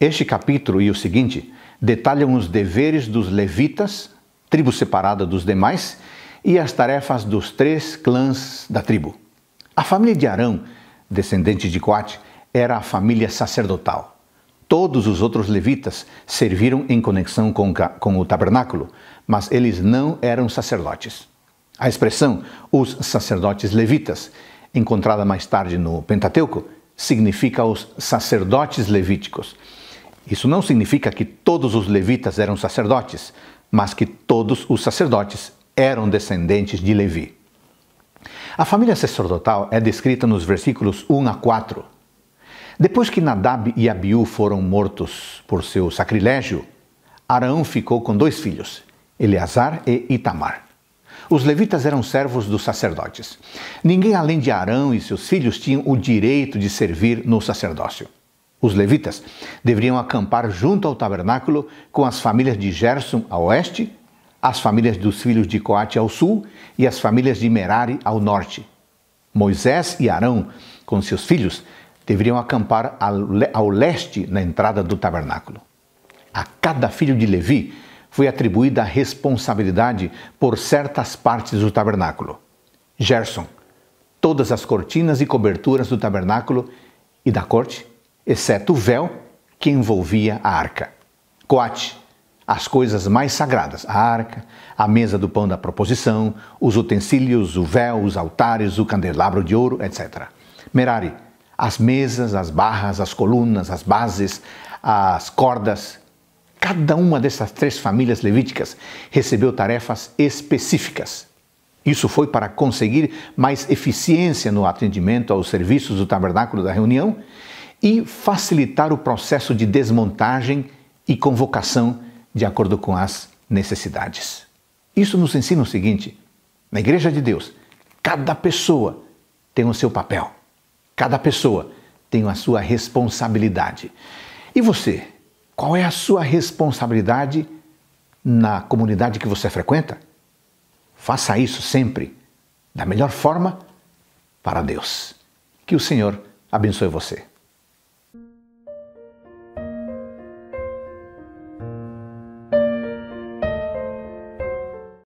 Este capítulo e o seguinte detalham os deveres dos levitas, tribo separada dos demais, e as tarefas dos três clãs da tribo. A família de Arão, descendente de Coate, era a família sacerdotal. Todos os outros levitas serviram em conexão com o tabernáculo, mas eles não eram sacerdotes. A expressão os sacerdotes levitas, encontrada mais tarde no Pentateuco, significa os sacerdotes levíticos isso não significa que todos os levitas eram sacerdotes, mas que todos os sacerdotes eram descendentes de Levi. A família sacerdotal é descrita nos versículos 1 a 4. Depois que Nadab e Abiú foram mortos por seu sacrilégio, Arão ficou com dois filhos, Eleazar e Itamar. Os levitas eram servos dos sacerdotes. Ninguém além de Arão e seus filhos tinha o direito de servir no sacerdócio. Os levitas deveriam acampar junto ao tabernáculo com as famílias de Gerson a oeste, as famílias dos filhos de Coate ao sul e as famílias de Merari ao norte. Moisés e Arão, com seus filhos, deveriam acampar ao leste na entrada do tabernáculo. A cada filho de Levi foi atribuída a responsabilidade por certas partes do tabernáculo. Gerson, todas as cortinas e coberturas do tabernáculo e da corte exceto o véu que envolvia a arca. Coate, as coisas mais sagradas, a arca, a mesa do pão da proposição, os utensílios, o véu, os altares, o candelabro de ouro, etc. Merari, as mesas, as barras, as colunas, as bases, as cordas. Cada uma dessas três famílias levíticas recebeu tarefas específicas. Isso foi para conseguir mais eficiência no atendimento aos serviços do tabernáculo da reunião e facilitar o processo de desmontagem e convocação de acordo com as necessidades. Isso nos ensina o seguinte: na Igreja de Deus, cada pessoa tem o seu papel, cada pessoa tem a sua responsabilidade. E você, qual é a sua responsabilidade na comunidade que você frequenta? Faça isso sempre da melhor forma para Deus. Que o Senhor abençoe você.